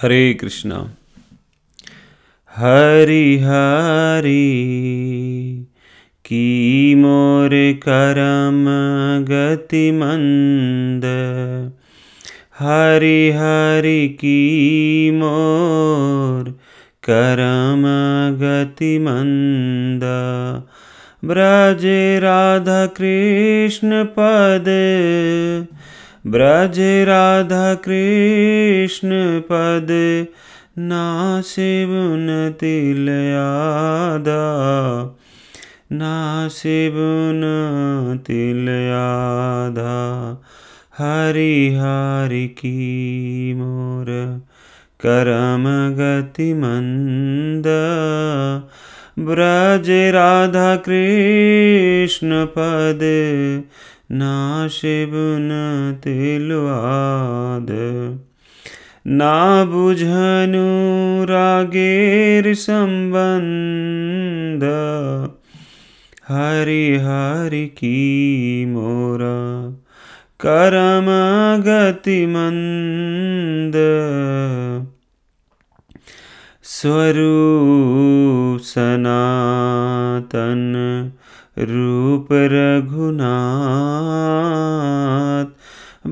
हरे कृष्णा हरि हरि की मोर करम गति मंद हरि हरि की मोर करम गति मंद ब्रज राधा कृष्ण पद ब्रज राधा कृष्ण पद ना शिवन तिलयादा ना शिवन तिलयादा हरि हरि की मोर करम गति मंद ब्रज राधा कृष्ण पद ना शिव न तिलवाद ना बुझनु रागेर संबंध हरि हरि की मोरा करम गति मंद स्वरूप सनातन रूप रघुनाथ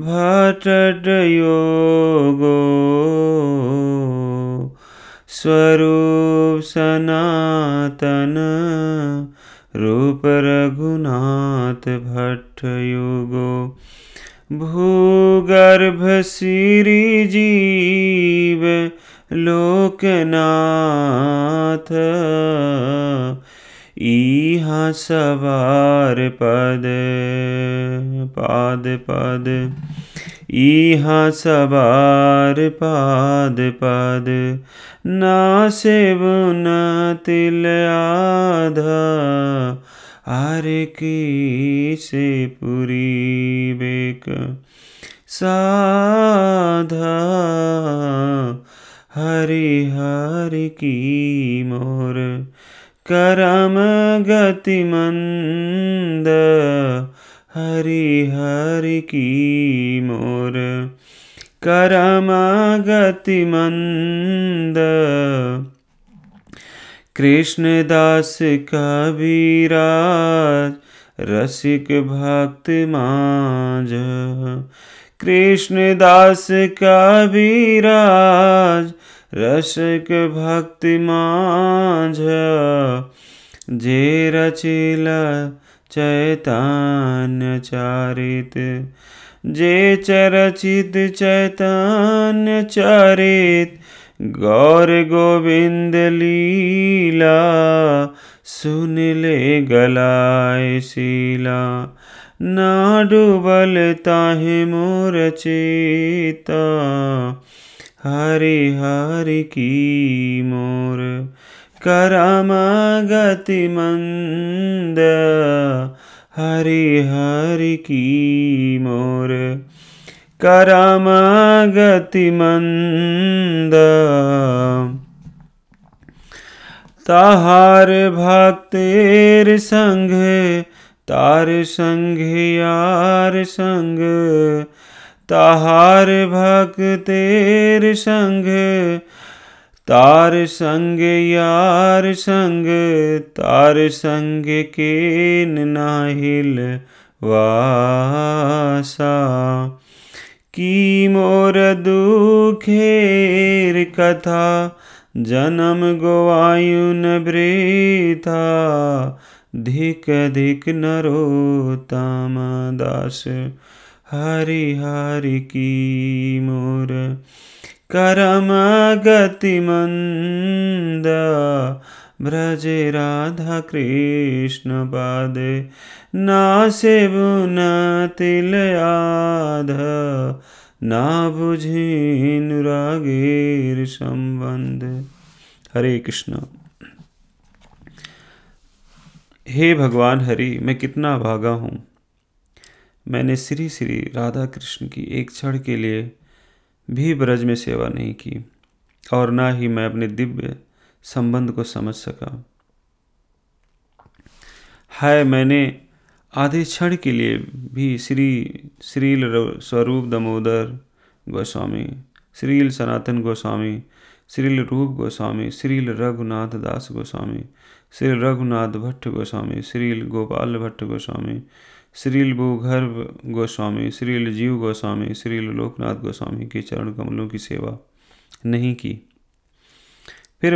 भटड योगो स्वरूप सनातन रूप रघुनाथ भट्ट योगो भूगर्भ श्री जीव लोकनाथ इहा सवार पद पाद पद इहा सवार पाद पद ना सेवन तिल आधा हर की से पूरी बेक साधा हरि हर की मोर करम गति मंद हरि हर की मोर करम गति मंद कृष्णदास कबीराज रसिक भक्त माज कृष्णदास कबीराज रसिक भक्त मांझ जे रचिला चैतन्य चारित जे चरचित चैतन्य चरित गौर गोविंद लीला सुन ले गलाय शीला ना डूबल ताहे मोर चेता हरि हरि की मोर करमा गति मंद हरि हरि की मोर करामागतिमन्द तहार भक्तेर संग तार संग यार संग तहार भक्तेर संग तार संग यार संग तार संग के नाहिल वासा की मोर दुखेर कथा जन्म गोवायुन वृथा धिक धिक नरोतम दास हरि हरि की मोर करम गति मंदा ब्रजे राधा कृष्ण पादे नासेबुन तिल आध ना बुझी अनुरागीर संबंध हरे कृष्ण हे भगवान हरि मैं कितना भागा हूँ मैंने श्री श्री राधा कृष्ण की एक क्षण के लिए भी ब्रज में सेवा नहीं की और ना ही मैं अपने दिव्य संबंध को समझ सका हाय मैंने आधे क्षण के लिए भी श्री श्रील स्वरूप दमोदर गोस्वामी श्रील सनातन गोस्वामी श्रील रूप गोस्वामी श्रील रघुनाथ दास गोस्वामी श्री रघुनाथ भट्ट गोस्वामी श्रील गोपाल भट्ट गोस्वामी श्रील भूगर्भ गोस्वामी श्रील जीव गोस्वामी श्रील लोकनाथ गोस्वामी के चरण कमलों की सेवा नहीं की फिर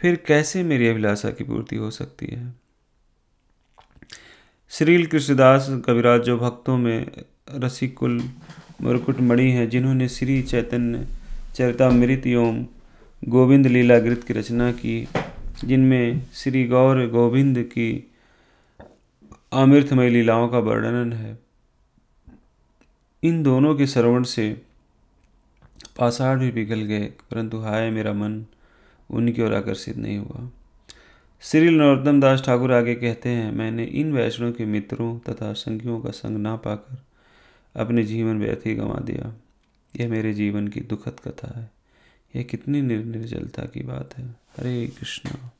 फिर कैसे मेरी अभिलाषा की पूर्ति हो सकती है श्रील कृष्णदास कविराज जो भक्तों में रसिकुल मणि हैं जिन्होंने श्री चैतन्य चरितामृत एवं गोविंद लीला गृत की रचना की जिनमें श्री गौर गोविंद की अमृतमय लीलाओं का वर्णन है इन दोनों के श्रवण से पाषाण भी पिघल गए परंतु हाय मेरा मन उनकी ओर आकर्षित नहीं हुआ श्री नरोत्तम दास ठाकुर आगे कहते हैं मैंने इन वैष्णव के मित्रों तथा संगियों का संग ना पाकर अपने जीवन व्यर्थ ही गंवा दिया यह मेरे जीवन की दुखद कथा है यह कितनी निर्निर्जलता की बात है हरे कृष्णा